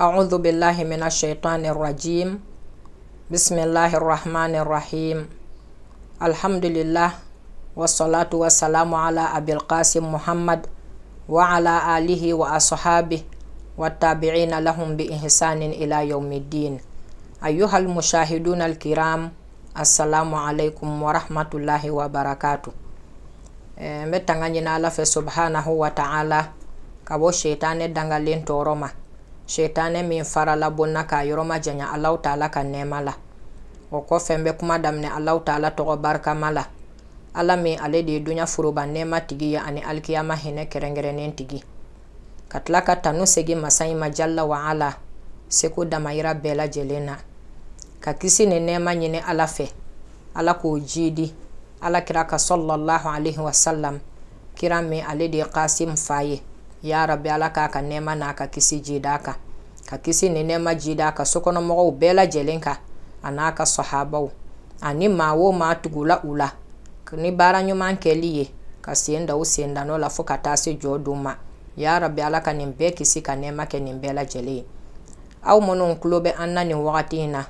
أعوذ بالله من الشيطان الرجيم بسم الله الرحمن الرحيم الحمد لله والصلاة والسلام على أبي القاسم محمد وعلى آله وأصحابه والتابعين لهم بإحسان إلى يوم الدين أيها المشاهدون الكرام السلام عليكم ورحمة الله وبركاته متنغني نالا في سبحانه وتعالى كبو شيطان دنغلين تورما shetanɛ min farala bonna k'a yɔrɔ ma janya alaw taala ka nɛɛma la o kɔfɛ bɛ kuma daminɛ alaw taala tɔgɔ barikama la ala min ale de ye duɲa foroba nɛɛma tigi ye ani alikiyama hinɛ kɛrɛnkɛrɛnnen tigi ka tila ka tanu segi masa ɲi ma jalla wa ala seko damayira bɛɛ lajɛlen na ka kisi ni nɛɛma ɲini ala fɛ ala k'o jiidi ala kira ka sɔlɔlahu alaihi wasalam kira min ale de ye kasim fa ye ya rabi ala k'a ka nɛɛma n'a ka kisi ji d'a kan ka kisi ni nɛɛma ji d'a kan sokɔnɔmɔgɔw bɛɛ lajɛlen kan a n'a ka sahabaw ani maa o maa tugula u la ni baara ɲuman kɛli ye ka sen da u sen dan'o la fo ka taa se jɔ don ma ya rabi ala ka nin bɛɛ kisi ka nɛɛma kɛ nin bɛɛ lajɛlen ye aw minnu tulo bɛ an na nin wagati in na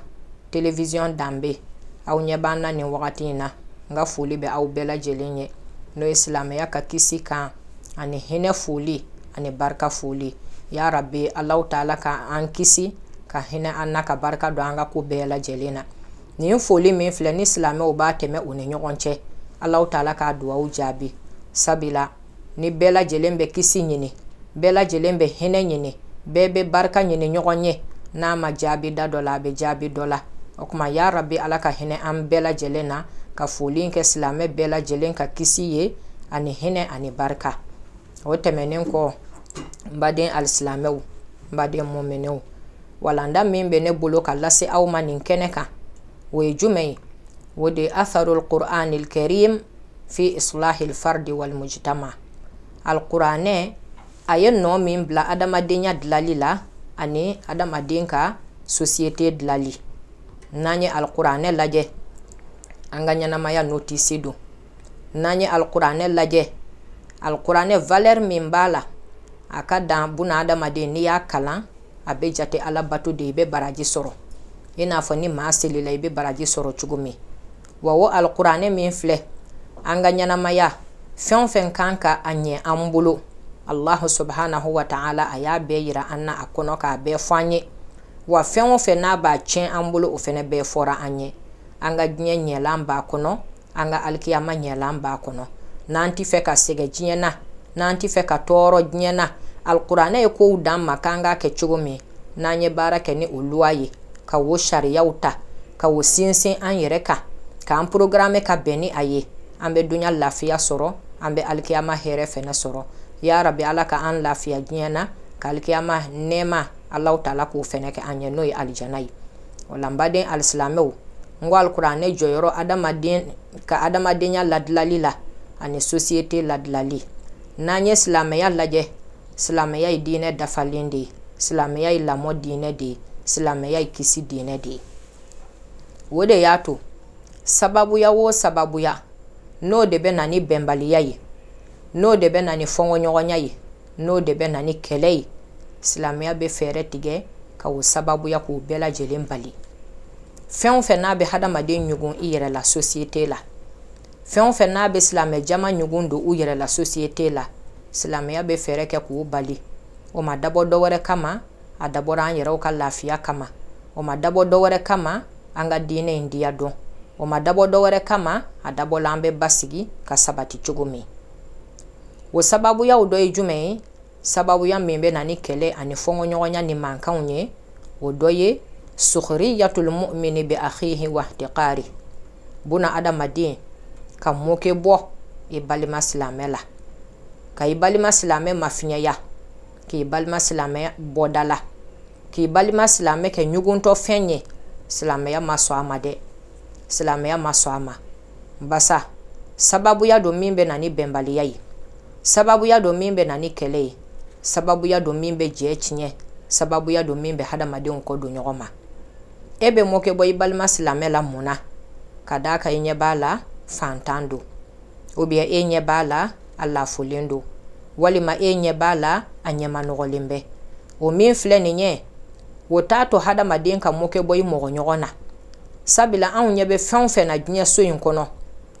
telewisiyɔn danbe aw ɲɛ b'an na nin wagati in na n ka foli bɛ aw bɛɛ lajɛlen ye n'o ye silamɛya ka kisi kan ani hinɛ foli ani barika foli ya rabbi alahu taala ka an kisi ka hinɛ an na ka barika don an ka ko bɛɛ lajɛlen na nin foli min filɛ ni silamɛw b'a tɛmɛ u ni ɲɔgɔn cɛ alahu taala k'a duwaw jaabi sabila ni bɛɛ lajɛlen bɛ kisi ɲini bɛɛ lajɛlen bɛ hinɛ ɲini bɛɛ bɛ barika ɲini ɲɔgɔn ye n'a ma jaabi da dɔ la a bɛ jaabi dɔ la o kuma ya rabbi ala ka hinɛ an bɛɛ lajɛlen na ka foli kɛ silamɛ bɛɛ lajɛlen ka kisi ye ani hinɛ ani barika o tɛmɛnen kɔ n baden alisilamɛw n baden mɔminɛw walanda min bɛ ne bolo ka lase aw ma nin kɛnɛ kan o ye jumɛn ye o de atharul quranil karim fi islahil fardi walmujtama alkuranɛ a ye nɔ min bila adamadenya dilali la ani adamaden ka sosiyete dilali n'an ye alkuranɛ lajɛ an ka ɲɛnamaya notisi don n'an ye alkuranɛ lajɛ alkuranɛ valɛri min b'a la a ka dan buna adamaden n'i y'a kalan a bɛ jate ala bato de i bɛ baraji sɔrɔ i n'a fɔ ni maa selila i bɛ baraji sɔrɔ cogo min wa o alikuranɛ min filɛ an ka ɲɛnamaya fɛn o fɛn kan ka a ɲɛ an bolo alahu subhanahu wa a y'a bɛɛ yira an na a kɔnɔ k'a bɛɛ fɔ an ye wa fɛn o fɛn n'a b'a tiɲɛ an bolo o fɛnɛ bɛɛ fɔra an ye an ka diɲɛ ɲɛlan b'a kɔnɔ an ka alikiyama ɲɛlan b'a kɔnɔ n'an tɛ fɛ ka sɛgɛn diɲɛ na nanti fe ka toro diɲɛ alqur'ana alikuranɛ ye kow dan ma k'an k'a kɛ cogo min ni o ka wo sariyaw ta ka wo sinsin an yɛrɛ ka an programme ka beni aye ambe dunya lafiya soro ambe bɛ here fe na soro ya rabbi alaka an lafiya diɲɛ ka alikiyama nema Allah ta'ala k'o fɛnɛ kɛ an ye n'o ye alijana ye o la n baden alisilamɛw n ko alikuranɛ jɔyɔrɔ ka adamadenya ladilali la ani sosiyete ladilali n'an ye silamɛya lajɛ silamɛya ye diinɛ dafalen de ye silamɛya ye lamɔ diinɛ de ye silamɛya ye kisi diinɛ de ye o de y'a to sababuya o sababuya n'o de bɛ na ni bɛnbaliya ye n'o de bɛ na ni fɔnkɔɲɔgɔnya ye n'o de bɛ na ni kɛlɛ ye silamɛya bɛ fɛɛrɛ tigɛ ka o sababuya k'o bɛɛ lajɛlen bali fɛn o fɛn n'a bɛ hadamaden ɲɔgɔn i yɛrɛ la sosiyete la fɛn o fɛn n'a bɛ silamɛ jama ɲɔgɔn don u yɛrɛ la société la silamɛya bɛ fɛɛrɛ kɛ k'o bali o ma dabɔ dɔ kama a dabɔra an yɛrɛw ka lafiya kama o ma dabɔ dɔ kama an ka diinɛ in diya dɔn o ma dabɔ dɔ kama a dabɔla an bɛ basigi ka sabati cogo min o sababuyaw dɔ ye jumɛn ye sababuya min bɛ na ni kɛlɛ ani fɔnkɔɲɔgɔnya ni mankanw ye o dɔ ye sukriyatul mumini bi akhihi wa wahtiqari buna adamaden ka mɔkɛ bɔ i balima silamɛ la ka i balima silamɛ mafiɲɛya k'i balima silamɛ bɔda la k'i balima silamɛ kɛ ɲugutɔ fɛn ye silamɛya ma sɔn a ma dɛ silamɛya ma sɔn a ma basa sababuya don min bɛ na ni bɛnbaliya ye sababuya don min bɛ na ni kɛlɛ ye sababuya don min bɛ jɛ tiɲɛ sababuya don min bɛ hadamadenw kɔ don ɲɔgɔn ma e bɛ mɔkɛ bɔ i balima silamɛ la mun na ka d'a kan i ɲɛ b'a la fantan do ubiyɛn e ɲɛ b'a la a lafolen do walima e ɲɛ b'a la a ɲɛma nɔgɔlen bɛ o min filɛ nin ɲɛ o t'a to hadamaden ka mɔkɛ bɔ i mɔgɔ ɲɔgɔn na sabula anw ɲɛ bɛ fɛn o fɛn na diɲɛ so in kɔnɔ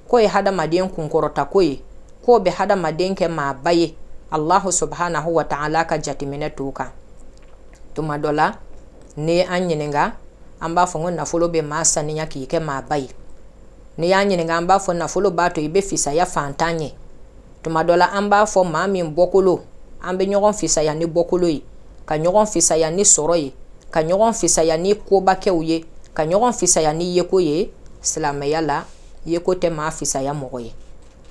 ko ye hadamaden kunkɔrɔta ko ye k'o bɛ hadamaden kɛ maaba ye allahu subhanahu wa ta'ala ka jatiminɛ t'o kan tuma dɔ la ni an ɲininga an b'a fɔ ko nafolo bɛ maa saniya k'i kɛ maaba ye ni y'a ɲininka an b'a fɔ nafolo b'a to i bɛ fisaya fantan ɲɛ tuma dɔ la an b'a fɔ maa min bɔkolo an bɛ ɲɔgɔn fisaya ni bɔkolo ye ka ɲɔgɔn fisaya ni sɔrɔ ye ka ɲɔgɔn fisaya ni kobakɛw ye ka ɲɔgɔn fisaya ni yeko ye silamɛya la yeko tɛ maa fisaya mɔgɔ ye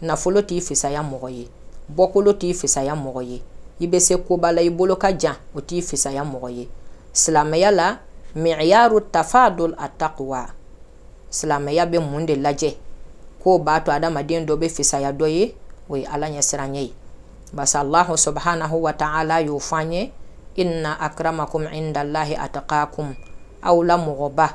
nafolo t'i fisaya mɔgɔ ye bɔkolo t'i fisaya mɔgɔ ye i bɛ se koba la i bolo ka jan o t'i fisaya mɔgɔ ye silamɛya la miyaru tafadul ataqwa silamɛya bɛ mun de lajɛ k'o b'a to adamaden dɔ bɛ fisaya dɔ ye o ye ala ɲɛsiranɲɛ ye basa allahu subhanahu wa ta'ala y'o fɔ ye inna akramakum indallahi ataqakum aw la mɔgɔba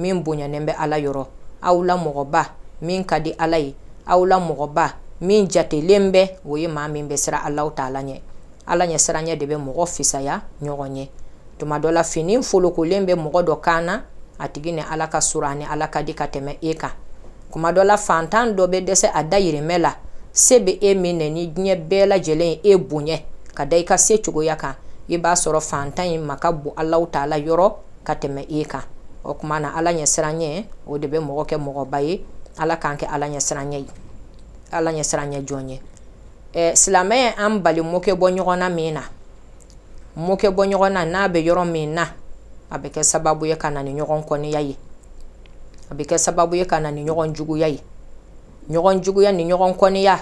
min bonyanen bɛ ala yɔrɔ aw la mɔgɔba min ka di ala ye aw la mɔgɔba min jatelen bɛ o ye maa min bɛ sira alaw taala ɲɛ ala ɲɛ siranɲɛ de bɛ mɔgɔ fisaya ɲɔgɔn ye tuma dɔ la fini folokolen bɛ mɔgɔ dɔ kan na a tigi ni ala ka sura ni ala ka di ka tɛmɛ e kan kuma dɔ la fantan dɔ bɛ dɛsɛ a dayirimɛ la se bɛ e min na ni diɲɛ bɛɛ lajɛlen e bonya ka da i ka se cogoya kan i b'a sɔrɔ fantan in ma bon alaw ta la yɔrɔ ka tɛmɛ e kan o kuma na ala ɲɛ siranɲɛ o de bɛ mɔgɔ kɛ mɔgɔba ye ala k'an kɛ ala ɲɛ siranɲɛ ye ala ɲɛ siranɲɛ jɔn ye eh, silamɛ an bali mokɛ bɔ ɲɔgɔnna min na mokɛ bɔ ɲɔgɔnna n'a bɛ yɔrɔ min na a bɛ kɛ sababu ye ka na ni ɲɔgɔn kɔniya ye a bɛ kɛ sababu ye ka na ni ɲɔgɔn juguya ye ɲɔgɔn juguya ni ɲɔgɔn kɔniya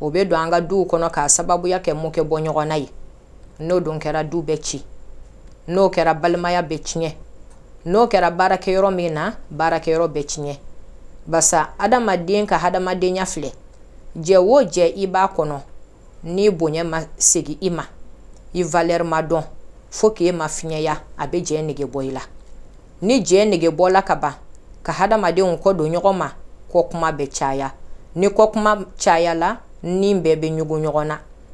o bɛ don an ka duw kɔnɔ k'a sababuya kɛ mun kɛ bɔ ɲɔgɔn na ye n'o don kɛra du bɛ ci n'o kɛra balimaya bɛ tiɲɛ n'o kɛra baarakɛyɔrɔ min na baarakɛyɔrɔ bɛ tiɲɛ basa adamaden ka hadamadenya filɛ jɛ o jɛ i b'a kɔnɔ n'i bonya ma segin i ma i valɛri ma dɔn fo k'e ma fiɲɛya a bɛ jɛ nege ni jɛ nege bɔla ka ban ka hadamadenw kɔ don ɲɔgɔn kuma bɛ ni kɔ kuma cayala ni bɛɛ bɛ ɲugu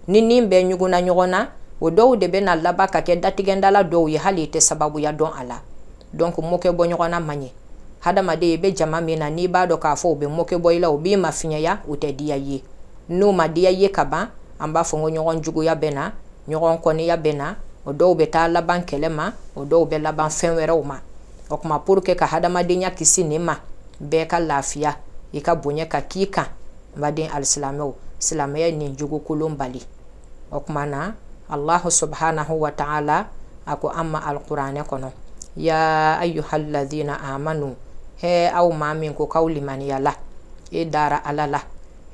ni ni bɛɛ ɲuguna na o dɔw de na laban ka kɛ datigɛdala dɔw ye hali i tɛ sababuya dɔn a la donc mɔkɛ bɔ ɲɔgɔn na man ɲi hadamaden na n'i b'a dɔn k'a fɔ u bɛ mɔkɛ bɔ i ye n'o ma ye ka ban an b'a fɔ ko ɲɔgɔn juguya bɛ na ɲɔgɔn o dɔw bɛ taa laban kɛlɛ ma o dɔw bɛ laban fɛn wɛrɛw ma o kuma pour que ka hadamadenya kisi nin ma bɛɛ ka lafiya i ka bonya ka k'i kan n baden alisilamɛw silamɛya nin jogokolon bali o kuma na allahu subhanahu wa ta'ala a ko an ma alikuranɛ kɔnɔ ya ayuhaladina amanu he aw maa min ko kaw limaniyala i dara ala la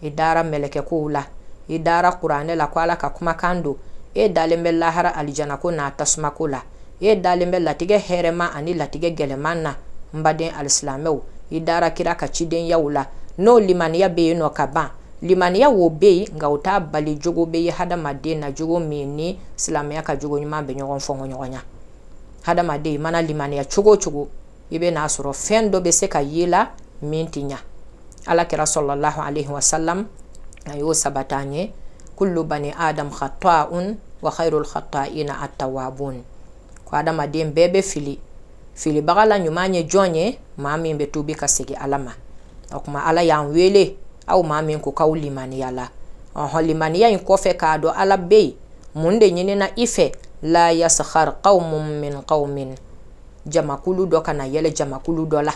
i dara mɛlɛkɛkow la i dara kuranɛ la ko ala ka kumakan don e dalen bɛ lahara alijana ko n'a tasuma ko la e dalen bɛ latigɛ hɛrɛma ani latigɛ gɛlɛman na n baden alisilamɛw i dara kira ka cidenyaw la n'o limaniya be yen nɔ ka ban limaniya wo be yen nka o t'a bali jogo bɛ ye hadamaden na jogo min ni silamɛya ka jogo ɲuman bɛ ɲɔgɔn fɔngɔ ɲɔgɔn ya hadamaden mana limaniya cogo o cogo i bɛ n'a sɔrɔ fɛn dɔ bɛ se ka ye la min tɛ ɲa alakira sɔlɔlahu alaihi wasalam a y'o sabata ye kullu bani adam khata'un wa khairul khata'ina at-tawwabun ko adam bɛɛ bebe fili fili bagala nyumanye jonye mami ye tubi kasigi alama akuma ala y'an wele au mami min kauli mani yala la ɔhɔn limaniya in kɔfɛ k'a dɔn ala bɛ munde nyine na ife la yaskhar qaumun min qaumin jamakulu dɔ kana yele jamakulu dɔ la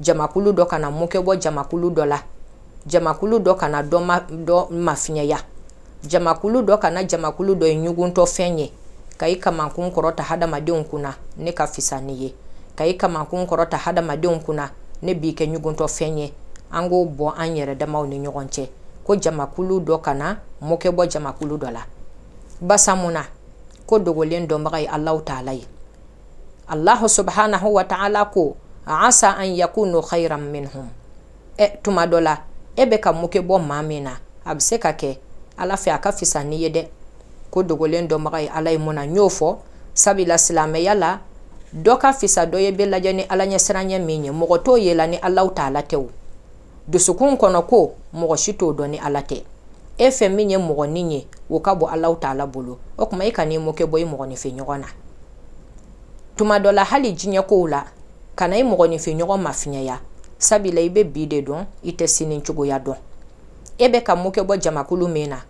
jamakulu dɔ kana mukebo jamakulu dɔ la jamakulu dɔ kana do, ma do mafinya ya jamakulu dɔ kana jamakulu dɔ ye ɲuguntɔ fɛn ye ka i kamakun kɔrɔta hadamadenw kunna ne ka fisa ni ye ka i kamakun kɔrɔta hadamadenw kunna ne b'i kɛ ɲuguntɔ fɛn ye an k'o bɔ an yɛrɛ damaw ni ɲɔgɔn cɛ ko jamakulu dɔ kana mɔkɛ bɔ jamakulu dɔ la basa mun na ko dogolen dɔnbaga ye alahu taala ye alahu subhanahu wa taala ko asa an yakunu khairan minhum ɛ tuma dɔ la e bɛ ka mɔkɛ bɔ maa min na a bɛ se ka kɛ ala fɛ a ka fisa n'i ye dɛ ko dogolen dɔnbaga ye ala ye mun na n y'o fɔ sabula silamɛya la dɔ ka fisa dɔ ye bɛɛ lajɛ ni ala ɲɛsiranɲɛ min ye mɔgɔ t'o ye la ni alaw t'ala tɛ o dusukun kɔnɔ ko mɔgɔ si t'o dɔn ni ala tɛ e fɛ min ye mɔgɔnin ye o ka bɔ alaw la bolo o kuma e ka n'i mɔkɛ bɔ i mɔgɔninfin ɲɔgɔn na tuma dɔ la hali diɲɛ kow la kana i mɔgɔninfin ɲɔgɔn ma fiɲɛya sabula i bɛ bi de dɔn i tɛ sini cogoya dɔn e bɛ ka mun kɛ bɔ jamakulu min na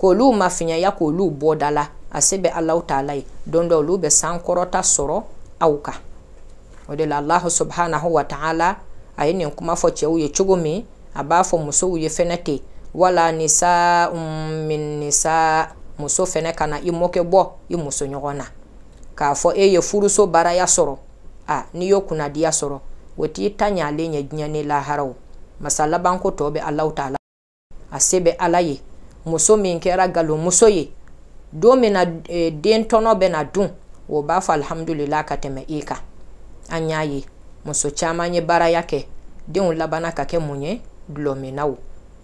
k'olu mafiɲɛya k'olu bɔ da la a se bɛ alahu taala ye don dɔ olu bɛ sankɔrɔta sɔrɔ aw kan o de la alahu subhanahu wa taala a ye nin kuma fɔ cɛw ye cogo min a b'a fɔ musow ye fɛnɛ ten wala nisa um, min nisa muso fɛnɛ ka na i mɔkɛ bɔ i muso ɲɔgɔn na k'a fɔ e ye furuso baaraya sɔrɔ a n'i y'o kunnadiya sɔrɔ o t'i ta ɲalen ye diɲɛ ni laharaw masa labanko tɔ bɛ alahu taala a se bɛ ala ye muso min kɛra galomuso ye don min na e, den tɔnɔ bɛ na dun o b'a fɔ alihamudulila ka tɛmɛ e kan an y'a ye muso caman ye baaraya kɛ denw labana ka kɛ mun ye dulɔminaw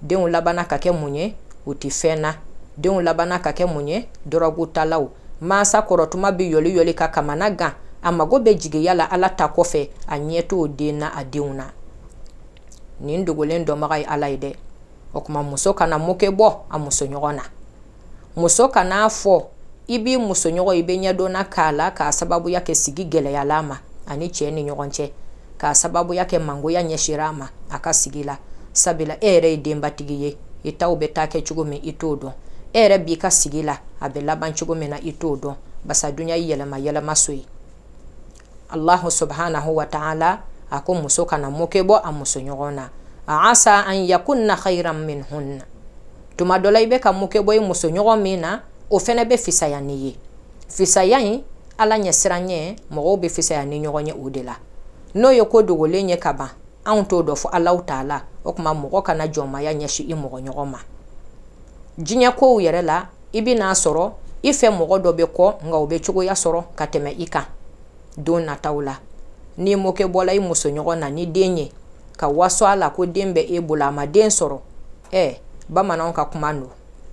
denw labana ka kɛ mun ye u tɛ fɛn na denw labana ka kɛ mun ye dɔrɔgutalaw mansa kɔrɔtuma bɛ yɔli ka kamana gan a mago bɛ jigiya la ala ta kɔfɛ a ɲɛ t'o den na a denw na nin dogolen dɔnbaga ye ala ye dɛ okuma kuma muso kana muke bo a muso na muso kana fɔ i b'i musoɲɔgɔn i bɛ ɲɛdɔnna k'a sababu yake sababuya kɛ sigi gɛlɛyala ani cheni nyogonche k'a sababu yake mangoya ya nyeshirama akasigila sabila ere sigi tigiye sabula e chugume ye ere ye i taw bɛ b'i ka sigi la na i basa dunya yele mayele yɛlɛma so allahu subhanahu wa taala akomusoka na mukebo amusonyona asa an yakunna khayran minhunna tuma dɔ la i bɛ ka mun kɛ muso ɲɔgɔn min o fɛnɛ be fisaya ni ye fisaya in ala ɲɛsiranɲɛ mɔgɔw be fisaya ni ɲɔgɔn ye o n'o ye ko dogolen ye ka ban t'o dɔ fɔ alaw t'a o kuma mɔgɔ kana jɔnmaya ɲɛsi i mɔgɔ ɲɔgɔn ma diɲɛ kow yɛrɛ la i n'a sɔrɔ i fɛ mɔgɔ dɔ bɛ kɔ nka o bɛ cogoya sɔrɔ ka tɛmɛ i kan n'i mɔkɛ bɔla i muso ɲɔgɔn na ni den ka waso a ko den bɛ e bolo a ma den sɔrɔ ɛ bamananw ka kuma don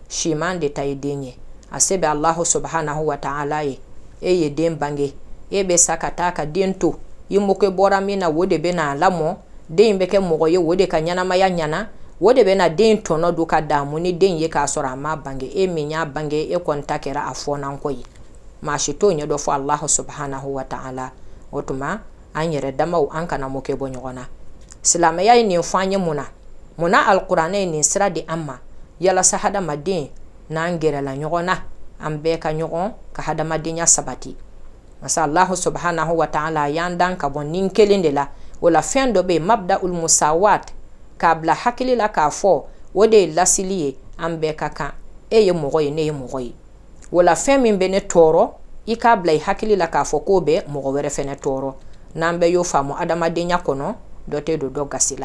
siman de ta ye den ye a se bɛ alahu subhanahu wa ye e ye den bange e bɛ sa ka taa ka den to i mɔkɛ bɔra min na o de bɛ na a lamɔ den bɛ kɛ mɔgɔ ye o de ka ɲɛnamaya ɲana o de bɛ na den tɔnɔ don ka damu ni den ye k'a sɔrɔ a ma bange e min y'a bange e kɔni ta kɛra a fɔnankɔ ye maa t'o ɲɛ dɔ fɔ alahu subhanahu wa o tuma an yɛrɛ damaw an kana mɔkɛ bɔ ɲɔgɔn na silamɛya ye nin fɔ an ye mun na mun na alikuranɛ ye nin sira di an ma yalasa hadamaden n'an gɛrɛla ɲɔgɔn na an bɛɛ ka ɲɔgɔn ka hadamadenya sabati masa allahu subhanahu wa ta'ala y'an dan ka bɔ nin kelen de la wala la fɛn dɔ bɛ mabda ulmusawat k'a bila hakili la k'a fɔ o de ye lasili ye an bɛɛ ka kan e ye mɔgɔ ye ne ye mɔgɔ ye o fɛn min bɛ ne tɔɔrɔ i k'a bila i hakili la k'a fɔ k'o bɛ mɔgɔ wɛrɛ fɛnɛ tɔɔrɔ n'an bɛɛ y'o faamu adamadenya kɔnɔ dɔ tɛ don dɔ gasi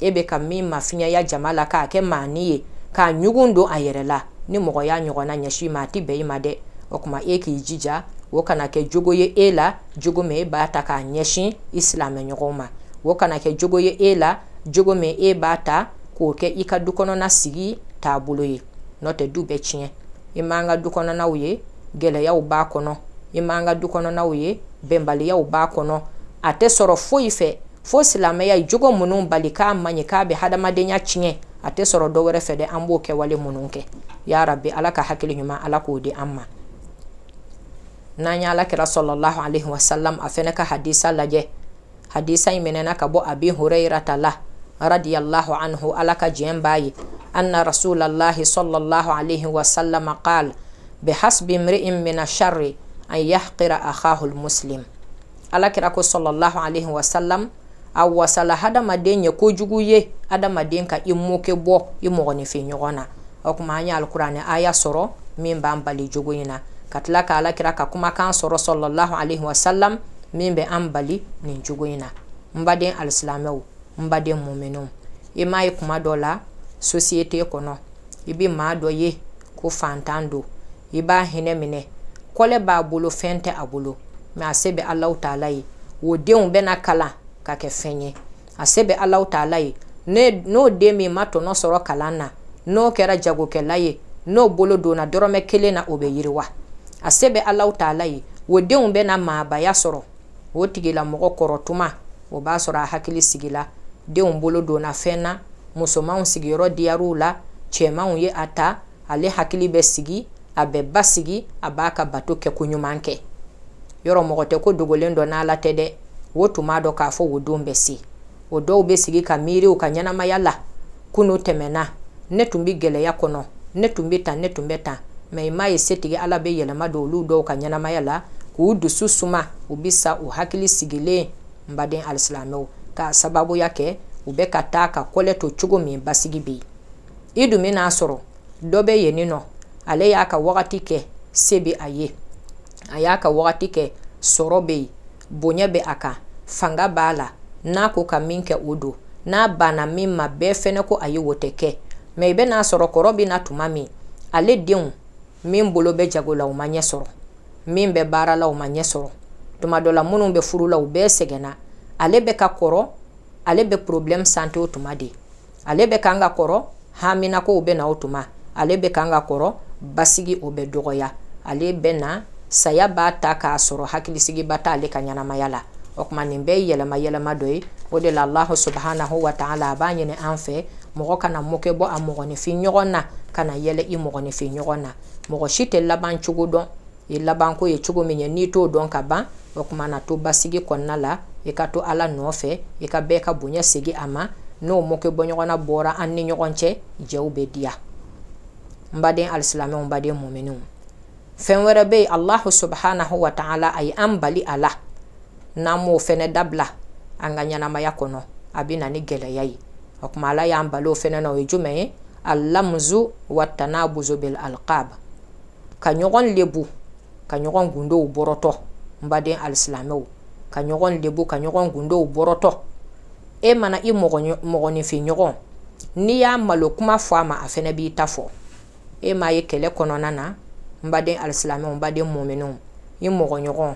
e bɛ ka min ma fiɲɛya jama la k'a kɛ maani ye k'a ɲugun don a yɛrɛ la ni mɔgɔ y'a ɲɔgɔnna ɲɛsi ma a ti bɛn i ma dɛ o kuma e k'i jija o kana kɛ jogo ye e la jogo min e b'a ta k'a ɲɛsin i silamɛɲɔgɔnw ma o kana kɛ jogo ye e la jogo min e b'a ta k'o kɛ i ka du sigi taabolo ye n'o tɛ du bɛɛ tiɲɛ i m'an ka du ye gɛlɛyaw b'a kɔnɔ i m'an ka du ye bɛnbaliyaw b'a kɔnɔ a tɛ sɔrɔ foyi fɛ fo silamɛya jogo minnu bali k'a ma ɲi k'a bɛ hadamadenya tiɲɛ a tɛ sɔrɔ dɔ wɛrɛ fɛ dɛ an b'o kɛ wale minnu kɛ yarabi ala ka hakili ɲuman ala k'o di an ma n'an y'ala kɛra sɔlɔlahu alaihi wasalam a fɛnɛ ka hadisa lajɛ hadisa in minɛna ka bɔ abi hurairata la radiyallahu anhu ala ka jɛn b'a ye anna rasulallahi sɔlɔlahu alaihi wasalama qal bihasbi mri'in min asharri an yahqira akhahu lmuslim ala ko sɔlɔlahu alaihi wasalam a wasala hadamaden ye kojugu ye hadamaden ka i moke bɔ i mɔgɔninfin ɲɔgɔn na o kuma an ye alikuranɛ aya sɔrɔ min b'an bali jogo in na ka tila ka alakira ka kumakan sɔrɔ sɔlɔlahu alaihi wasalam min bɛ an bali nin jogo in na n baden alisilamɛw n baden muminiw i m'a ye kuma dɔ la sosiyete kɔnɔ i bi maa dɔ ye ko fantan do i b'a hinɛ minɛ kɔlɛ b'a bolo fɛn tɛ a bolo mɛ a se bɛ alaw taala ye o denw bɛna kalan ka kɛ fɛn ye a taala ye ne n'o den min ma tɔnɔ sɔrɔ kalan na n'o kɛra jagokɛla ye n'o bolo donna dɔrɔmɛ kelen na o bɛ yiriwa a se bɛ alaw taala ye o denw bɛna maabaya sɔrɔ o tigilamɔgɔ kɔrɔtuma o b'a sɔrɔ a hakili sigila denw um bolo donna fɛn na musomanw sigiyɔrɔ diyar'u chema un ye ata ale hakili be sigi abe basigi abaka batoke kunyumanke yoro mogote ko dogolendo na latede tɛ wotuma dɔ k'a fɔ wodon bɛ se o dɔw bɛ sigi ka la kunu tɛmɛna ne tun bɛ gɛlɛya ne tun bɛ ne tun bɛ tan mɛ i m'a ye setigi ala bɛ yɛlɛma don olu dɔw ka ɲɛnamaya la k'a sababuya kɛ u bɛ ka to cogo min basigi bɛ yen i dun bɛn'a sɔrɔ ale y'a ka wagati kɛ se bɛ a ye a bonya bɛ a kan fanga b'a la n'a ko ka min kɛ o don n'a banna min ma bɛɛ fɛnɛ ko a ye o be na mɛ i sɔrɔ kɔrɔ na tuma min ale denw min bolo be jago la u ma min bɛ baara la u ma ɲɛ tuma dɔ la minnu bɛ furu la u bɛɛ ale bɛ ka kɔrɔ ale bɛ problème sante o tuma de ale bɛ kan ka kɔrɔ haminakow bɛ na o tuma ale bɛ kan ka basigi o bɛ dɔgɔya ale bɛ na saya b'a ta k'a sɔrɔ hakilisigiba t'ale ka ɲɛnamaya la o kuma nin bɛɛ ye yɛlɛma yɛlɛma dɔ ye o de la allahu subhanahu wa taala a b'a ɲini an fɛ mɔgɔ kana mɔkɛ bɔ a mɔgɔninfin ɲɔgɔn na ka yɛlɛ i mɔgɔninfin ɲɔgɔn na mɔgɔ si tɛ laban cogo dɔn i labanko ye cogo min ye n'i t'o dɔn ka ban o kuma na to basigi kɔnɔna la i ka to ala nɔfɛ i ka bɛɛ ka bonya segi a ma n'o mɔkɛ bɔ ɲɔgɔnna bɔra an ni ɲɔgɔn cɛ jɛw bɛ diya n baden alisilamɛw n baden mɔminɛw fɛn wɛrɛ bɛ yen alahu subhanahu wa ta'ala a ye an bali a la n'an m'o fɛnɛ dabila an ka ɲɛnamaya kɔnɔ a bɛ na ni gɛlɛya ye o tuma ala y'an bali o fɛnɛ na o ye jumɛn ye alamuzu wa tanabuzu bil alqab ka ɲɔgɔn lebu ka ɲɔgɔn gundow bɔrɔtɔ n baden alisilamɛw ka ɲɔgɔn lebu ka ɲɔgɔn gundow bɔrɔtɔ e mana i mɔgɔninfin ɲɔgɔn n'i y'a malo kuma fɔ a ma a fɛnɛ b'i ta fɔ e m'a ye kɛlɛ kɔnɔna na n baden alisilamɛw n baden mɔminɛw i mɔgɔ ɲɔgɔn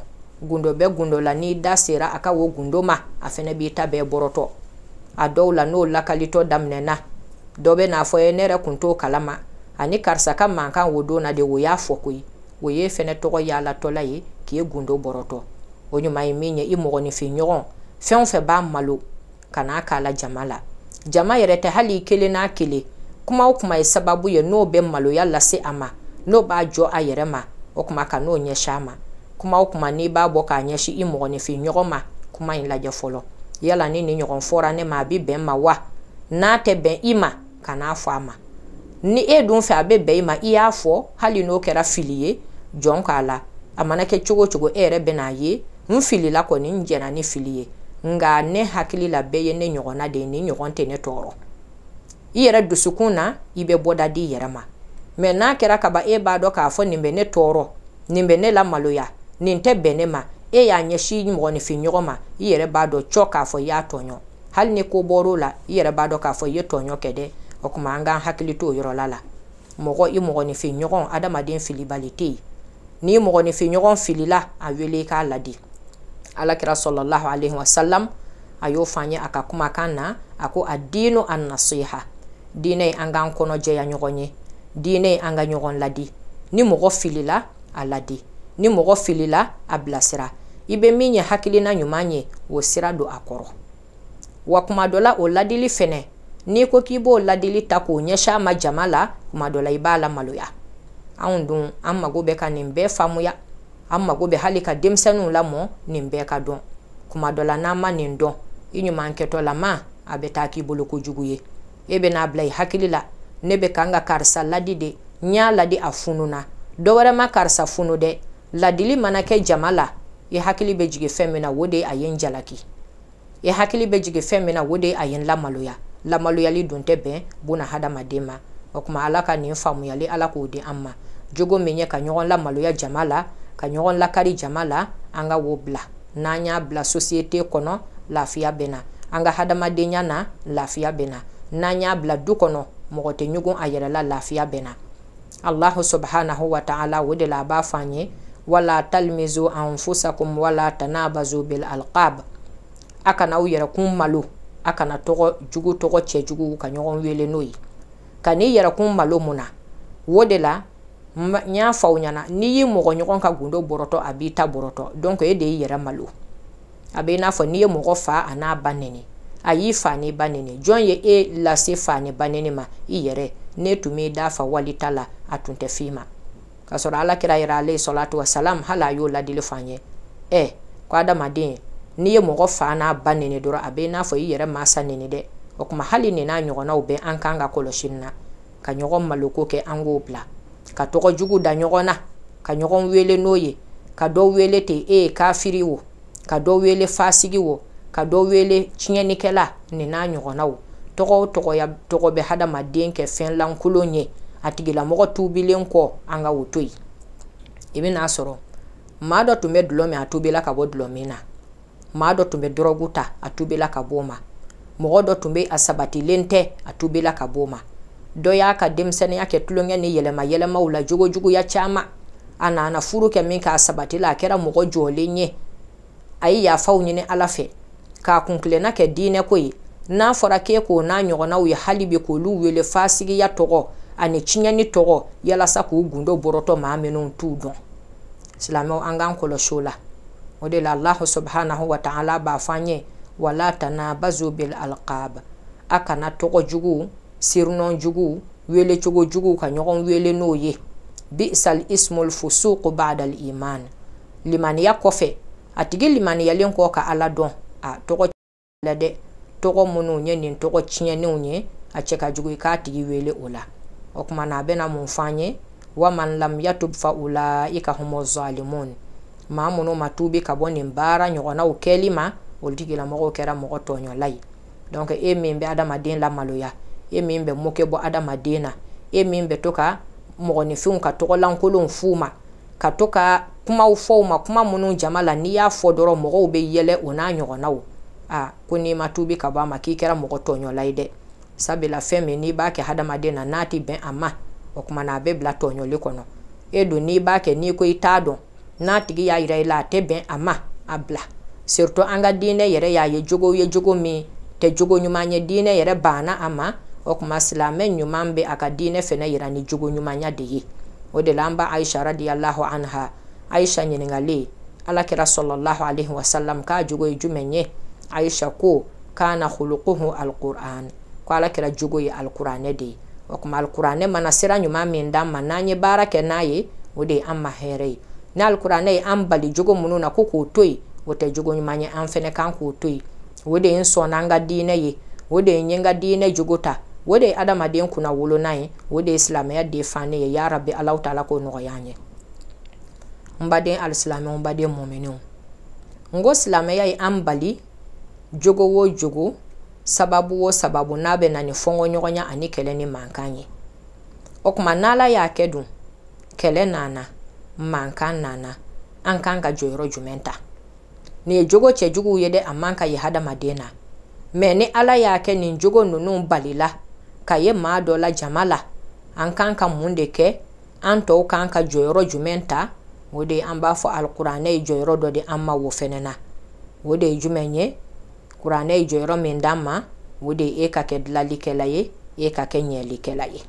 gundo bɛɛ gundo la n'i da sera a ka wo gundo ma a fɛnɛ b'i ta bɛɛ bɔrɔtɔ a dɔw la n'o lakalitɔ daminɛna dɔ bɛ n'a fɔ ye ne yɛrɛ kun t'o kalama ani karisa ka mankan o don na de o y'a fɔ koyi o ye fɛnɛ tɔgɔ yaalatɔla ye k'i gundo bɔrɔtɔ o ɲuman ye min ye i mɔgɔninfin ɲɔgɔn fɛn o fɛn b'a malo ka n'a k'a la jama la jama yɛrɛ tɛ hali i kelen n'a kelen kuma o kuma ye sababu ye n'o bɛ maloya lase a ma n'o b'a jɔ a ma o kuma ka n'o ɲɛsi a ma kuma o kuma n'i b'a bɔ k'a ɲɛsi i mɔgɔninfin ɲɔgɔn ma kuma in lajɛ fɔlɔ yala ni nin ɲɔgɔn fɔra ne ma a bɛ ma wa n'a tɛ bɛn i ma ka n'a ni e dun fɛ a bɛ i ma hali n'o kɛra fili ye jɔn k'a la a mana kɛ cogo e n'a ye n filila kɔni n jɛna ni fili ye ne hakili la bɛɛ ye ne ɲɔgɔnna de ne tɔɔrɔ i yɛrɛ dusukun na i bɛ di i ma mɛ n'a kɛra kaba e b'a dɔn k'a fɔ nin bɛ ne tɔɔrɔ nin bɛ ne lamaloya nin tɛ bɛn ne ma e y'a ɲɛsin mɔgɔninfin ɲɔgɔn ma i b'a dɔn cɔ k'a fɔ y'a tɔɲɔ hali ni ko bɔr'o la i b'a dɔn k'a fɔ ye tɔɲɔ kɛ o kuma an hakili t'o yɔrɔ la la mɔgɔ i mɔgɔninfin ɲɔgɔn adamaden filibali tɛ yen n'i mɔgɔninfin ɲɔgɔn filila a wele k'a ladi alakira sɔlɔlahu alehi wasalam a y'o fɔ an ye a ka kumakan na nasiha diinɛ an k'an kɔnɔ jɛya ɲɔgɔn diinɛ an ka ɲɔgɔn ladi ni mɔgɔ filila a ladi ni mɔgɔ filila a bilasira i bɛ min ye hakilina ɲuman ye o sira don a kɔrɔ wa kuma dɔ la o ladili fɛnɛ n'i ko k'i b'o ladili ta k'o ɲɛsin a ma jama la kuma dɔ la i b'a lamaloya anw dun an mago bɛ ka nin bɛɛ faamuya an mago bɛ hali ka denmisɛnninw lamɔ nin bɛɛ ka dɔn kuma dɔ la n'an ma nin dɔn i ɲuman kɛtɔlama a bɛ taa k'i bolo kojugu ye e bɛ n'a bila i hakili la ne bɛ kan ka karisa ladi de n y'a ladi a fununa dɔ wɛrɛ ma karisa funu dɛ ladili mana kɛ jama la i hakili bɛ jigin fɛn min na o de ye a ye n jalaki i hakili bɛ jigin fɛn min na o de ye a ye n lamaloya lamaluyali dun tɛ bɛn buna hadamaden ma o kuma ala ka nin faamuyali ala k'o di an ma jogo min ye ka ɲɔgɔn lamaloya jama la ka ɲɔgɔn lakari jama la an ka wo bila n'an y'a bila sosiyete kɔnɔ lafiya bɛ na an ka hadamadenya na lafiya bɛ na n'an y'a bila du kɔnɔ mɔgɔ tɛ ɲɔgɔn a yɛrɛ la lafiya bɛɛ na allahu subhanahu wa ta'ala o de la a b'a fɔ an ye wala talmizu anfusakum wala tanabazu bil alqab a kana aw yɛrɛ malo a kana tɔgɔ jugu tɔgɔ cɛ jugu ka ɲɔgɔn wele n'o ye ka n'i yɛrɛ malo mun na o de la n y'a fɔ aw ɲɛna n'i y'i mɔgɔ ɲɔgɔn ka gundo bɔrɔtɔ a b'i ta bɔrɔtɔ donc e de y'i yɛrɛ malo a bɛ i n'a fɔ n'i ye mɔgɔ fa a n'a ba nɛni a y'i fa ni ba nɛni jɔn ye e lase fa ni ba nɛni ma i yɛrɛ ne tun b'i da fa walita la a tun tɛ f'i ma k'a sɔrɔ alakira yɛrɛ ale salatu wasalam hali a y'o ladili f'an ye ɛ ko adamaden n'i ye mɔgɔ fa n'a ba nɛni dɔrɔn a bɛ i n'a fɔ i yɛrɛ masa nɛni dɛ o kuma hali nin n'a ɲɔgɔnnaw bɛ an kan ka kɔlɔsi na ka ɲɔgɔn maloko kɛ an k'o bila ka tɔgɔ jugu da ɲɔgɔn na ka ɲɔgɔn wele n'o ye ka dɔ wele ten e ye kafiri wo ka dɔ wele fasigi wo ka dɔ wele tiɲɛnikɛla ni n'a ɲɔgɔnnaw tɔgɔ tɔgɔ ya tɔgɔ bɛ hadamaden kɛ fɛn lankolon ye a tigilamɔgɔ tuubilen kɔ an ka o to yen i bɛn'a sɔrɔ maa dɔ tun bɛ dulɔ min a tuubila ka bɔ dulɔ min na maa dɔ tun bɛ dɔrɔgu ta a tuubila ka bɔ o ma mɔgɔ dɔ tun bɛ a sabatilen tɛ a tuubila ka bɔ o ma dɔ y'a ka denmisɛnninya kɛ tulonkɛ ni yɛlɛma yɛlɛmaw la jogojuguya caman a nana furu kɛ min k'a sabati la a kɛra mɔgɔ jɔlen ye a ye yafaw ɲini ala fɛ k'a kunkilenna kɛ diinɛko ye n'a fɔra k'e k'o n'a ɲɔgɔnnaw ye hali bi k'olu wele fasigiya tɔgɔ ani tiɲɛni tɔgɔ yalasa k'u gundo bɔrɔtɔ maa minnu t'u dɔn silamɛw an k'an kɔlɔsi o la o de la alahu subhanahu wa ta'ala b'a fɔ an ye wala tanabazu bil alqab a kana tɔgɔ jugu sirnɔ jugu wele welecogo jugu ka ɲɔgɔn wele n'o ye bisal ismul fusuq ba'da al iman limaniya kɔfɛ a tigi limaniyalen kɔ ka ala dɔn a ah, tɔgɔ la dɛ tɔgɔ minnu ye nin tɔgɔ tiɲɛnenw ye a cɛ ka jugu i k'a tigi wele o la o kumana a bɛna mun f'an ye wa man lam yatub fa ulaika humu zalimun maa minnu ma tuubi ka bɔ nin baara ɲɔgɔnnaw kɛli ma olu tigilamɔgɔw kɛra mɔgɔ tɔɲɔla ye donc e min bɛ adamaden lamaloya e min bɛ mɔkɛ bɔ adamaden na e min bɛ to ka mɔgɔninfinw ka tɔgɔlankolonw f'u ma ka to ka kuma ufo ma kuma munu jamala n'i y'a fodoro mogo ube yele unanyo o n'a ɲɔgɔnnaw a ko n'i ma tuubi ka bɔ a ma k'i kɛra mɔgɔ tɔɲɔla ye dɛ sabula fɛn min n'i b'a kɛ hadamaden na n'a e tɛ bɛn a ma o kumana a n'i bake n'i kui tado nati gi y'a ira ila te ben ama abla. Sirto anga dine yere y'a yejugo yejugo mi jogo min tɛ dine yere bana ama yɛrɛ banna a akadine fene yira ni jogo ɲumanya de ye o aisha radiyallahu anha aisha ɲiningali alakira sallallahu alaihi wasallam k'a jogo ye jumɛn ye aisha ko kana hulukuhu alquran ko alakira jogo ye alkuranɛ de ye o kuma alkuranɛ mana sira ɲuman min d'an ma n'an ye baara kɛ n'a ye o de ye an ma hɛrɛ ye ni alkuranɛ ye an bali jogo minnu na ko k'o to yen o tɛ jogo ɲuman ye an fɛnɛ kan k'o to yen o de ye n sɔnna an ka diinɛ ye o de ye n ye n ka diinɛ jogo ta o de ye adamaden kunna wolona ye o de ye silamɛya de ye fan ne ye yarabi alaw ta ala k'o nɔgɔya an ye n baden alisilamɛw n n ko silamɛya ye an bali jogo o jogo sababu o sababu n'a bɛ na ni fɔnkɔɲɔgɔnya ani kɛlɛ ni mankan ye o kuma n'ala y'a kɛ dun kɛlɛ nana mankan nana an kan ka jɔyɔrɔ jumɛn ta nin ye jogo cɛjuguw ye dɛ a man ka ye hadamaden na mɛ ni ala y'a kɛ nin jogo ninnu balila ka ye maa dɔ la jama la an kan ka mun de kɛ an tɔw kan ka jɔyɔrɔ jumɛn ta o de an b'a fɔ alikuranɛ ye jɔyɔrɔ dɔ di an ma o fɛnɛ na o min d'an ma e ka kɛ dilanlikɛla ye e ka kɛ ɲɛlikɛla ye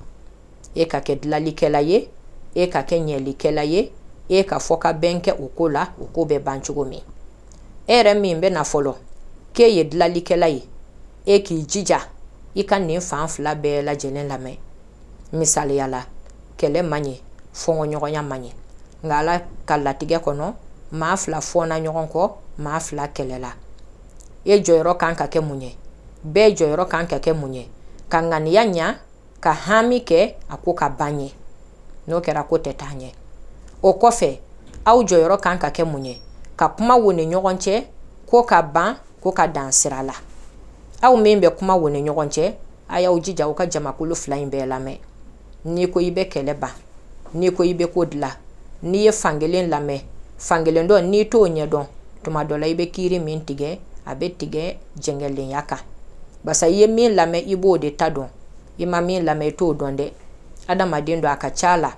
e ka kɛ dilanlikɛla ye e ka kɛ ɲɛlikɛla ye e ka fɔ ka bɛn kɛ o ko la o ko na fɔlɔ k'e ye dilanlikɛla ye e k'i jija i ka nin fan fila bɛɛ lajɛlen lamɛn misaliya la kɛlɛ man ɲi fɔnkɔɲɔgɔnya man ɲi nga ala ka latigɛ kɔnɔ maa fila fɔɔna ɲɔgɔn kɔ maa fila kɛlɛla e jɔyɔrɔ kan ka kɛ mun ye bɛɛ jɔyɔrɔ kan ka kɛ mun ye ka ŋaniya ɲa ka hami kɛ a ko ka ban ye n'o kɛra ko tɛ taa ɲɛ o kɔfɛ aw jɔyɔrɔ kan ka kɛ mun ye ka kuma wo ni ɲɔgɔn cɛ ko ka ban ko ka dan sira la aw min bɛ kuma wo ni ɲɔgɔn cɛ a y'aw jija aw ka jamakulu fila in bɛɛ lamɛn n'i ko i bɛ kɛlɛ ban n'i ko i bɛ ko dilan n'i ye fankelen lamɛn fankelen dɔ n'i t'o ɲɛdɔn tuma dɔ la i bɛ kiiri min tigɛ a bɛ tigɛ jɛngɛlenya kan basa i ye min lamɛn i b'o de ta dɔn i ma min lamɛn i t'o dɔn dɛ adamaden don a ka ca la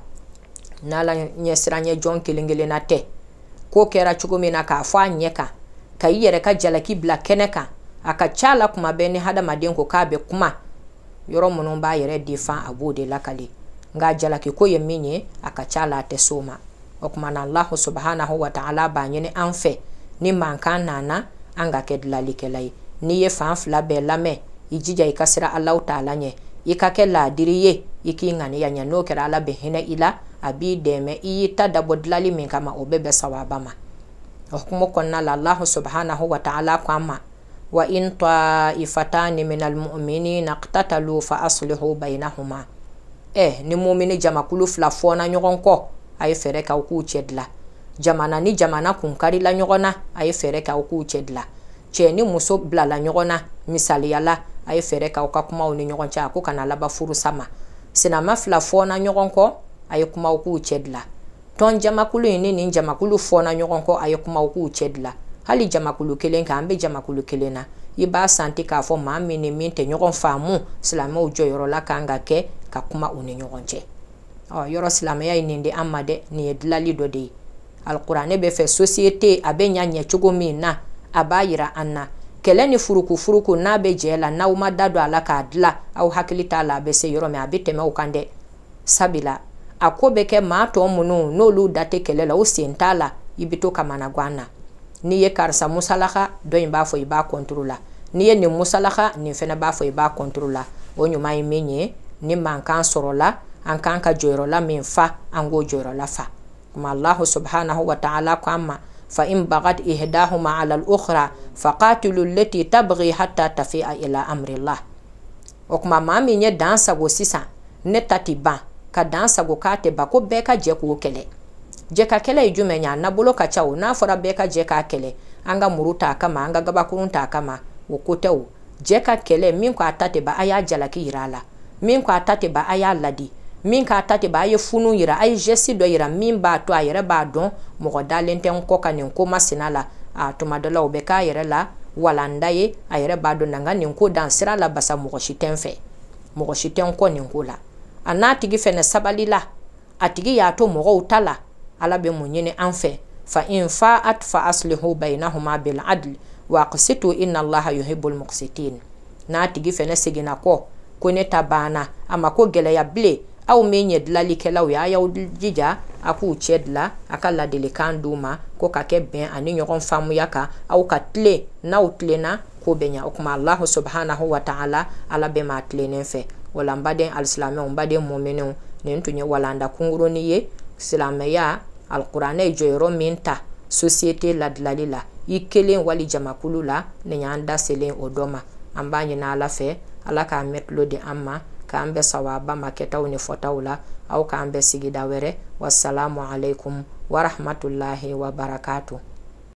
n'ala ɲɛsiranɲɛ jɔn kelen kelenna tɛ ko kɛra cogo min na k'a fɔ a ɲɛ kan ka i yɛrɛ ka jalaki bila kɛnɛ kan a ka ca la kuma bɛɛ ni hadamaden ko k'a bɛ kuma yɔrɔ minnu b'a yɛrɛ defan a b'o de lakale nka jalaki ko ye min ye a ka ca la a tɛ s'o ma okumana kumana allahu subhanahu wa taala b'a ɲini an fɛ ni mankan nana an ka kɛ dilalikɛla n'i ye fan fila bɛɛ lamɛn i jija i ka sira alahu taala ɲɛ i ka kɛ laadiri ye i k'i ŋaniya ɲɛ n'o kɛra ala bɛ hinɛ i la a b'i dɛmɛ i y'i ta dabɔ dilali min kama o bɛɛ bɛ sawaba ma hukumu kɔnɔna la alahu subhanahu wa taala ko an ma wa in taifatani min almuminina iqtatalu fa aslihu bainahuma ɛ eh, ni mumini jamakulu fila fɔna ɲɔgɔn kɔ a ye fɛɛrɛ kɛ k'u cɛ dilan jamana ni jamana kun karila ɲɔgɔn na a ye fɛɛrɛ kɛ k'u cɛ dilan cɛ ni muso bilala ɲɔgɔn na misaliyala a ye fɛɛrɛ kɛ ka kumaw ni ɲɔgɔn cɛ a ko kana laban furusa ma sinama fila fɔɔna ɲɔgɔn kɔ a ye kumaw k'u cɛ dilan tɔn jamakulu in ni nin jamakulu fɔɔna ɲɔgɔn kɔ a ye kumaw k'u cɛ dilan hali jamakulu kelen kan an bɛ jamakulu kelen na i b'a santi k'a fɔ maa min ni min tɛ ɲɔgɔn faamu silamɛw jɔyɔrɔ kan ka kɛ ka kuma u ni ɲɔgɔn cɛ ɔ yɔrɔ silamɛya ye nin di an ma dɛ nin ye dilali dɔ de ye alikuranɛ bɛ fɛ sosiyete a bɛ ɲa ɲɛ cogo min na a b'a yira an na kɛlɛ ni furuku furuku n'a bɛ jɛ la n'aw ma da don a la k'a dila aw hakili t'a la a bɛ se yɔrɔ min a bɛ tɛmɛ o kan dɛ sabula a ko bɛ kɛ maa tɔ minnu n'olu da tɛ kɛlɛ la o sen t'a la i bɛ to kamana gan na n'i ye karisa musalaka dɔ in b'a fɔ i b'a kɔntoro la n'i ye nin musalaka nin fana b'a fɔ i b'a kɔntoro la o ɲuman ye min ye ni mankan sɔrɔla an kan ka jɔyɔrɔla min fa an k'o jɔyɔrɔla fa kuma allahu subhanahu wa ta'ala ko an ma fa in bagat ihdahuma ala al-ukhra faqatilu allati tabghi hatta tafi'a ila amrillah o kuma maa min ye dan sago sisan ne ta ti ban ka dan sago k'a tɛ ba ko bɛɛ ka jɛ k'o kɛlɛ jɛ kɛlɛ ye jumɛn ye a nabolo ka ca o n'a fɔra bɛɛ ka jɛ k'a kɛlɛ an ka muru t'a kama an ka gabakurun t'a kama o ko tɛ o jɛ ka kɛlɛ min ko a ta tɛ ba a y'a jalaki yira a la min ko a ta tɛ ba a y'a ladi min k'a ta tɛ ba ye funu yira a ye geste dɔ yira min b'a to a yɛrɛ b'a dɔn mɔgɔ dalen tɛ n kɔ ka nin ko masina la a tuma dɔ la o bɛ k'a yɛrɛ la walanda ye a yɛrɛ b'a dɔn na nin ko dan sira la basa mɔgɔ si tɛ n fɛ mɔgɔ si tɛ n kɔ nin ko la a n'a tigi fɛnɛ sabalila a tigi y'a to mɔgɔw ta la ala bɛ mun ɲini an fɛ fa in fa at fa aslihu bainahuma bil adl wa qsitu inna allaha yuhibbul muqsitin n'a tigi fɛnɛ seginna kɔ ko ne ta banna a ma ko gɛlɛya au menye ye dilalikɛlaw ye ya y'aw aku a k'u cɛ dila a ka ladilikan d'u ko ka kɛ ani nyokon famu yaka au katle na utlena tilenna ko bɛ ɲa o subhanahu wa taala ala bɛɛ ma tilennen fɛ wala mbade baden mbade n baden mɔminɛw nin tun ye walanda kungurunin ye silamɛya alikuranɛ ye jɔyɔrɔ min ta sosiyete la i wali jamakulu la nin y'an da selen o dɔ ma an b'a ɲini ala fɛ ala k'a mɛtulo di an k'an sawaba ma ni fɔtaw la aw sigida were wassalamu alaikum warahmatullahi wabarakatuh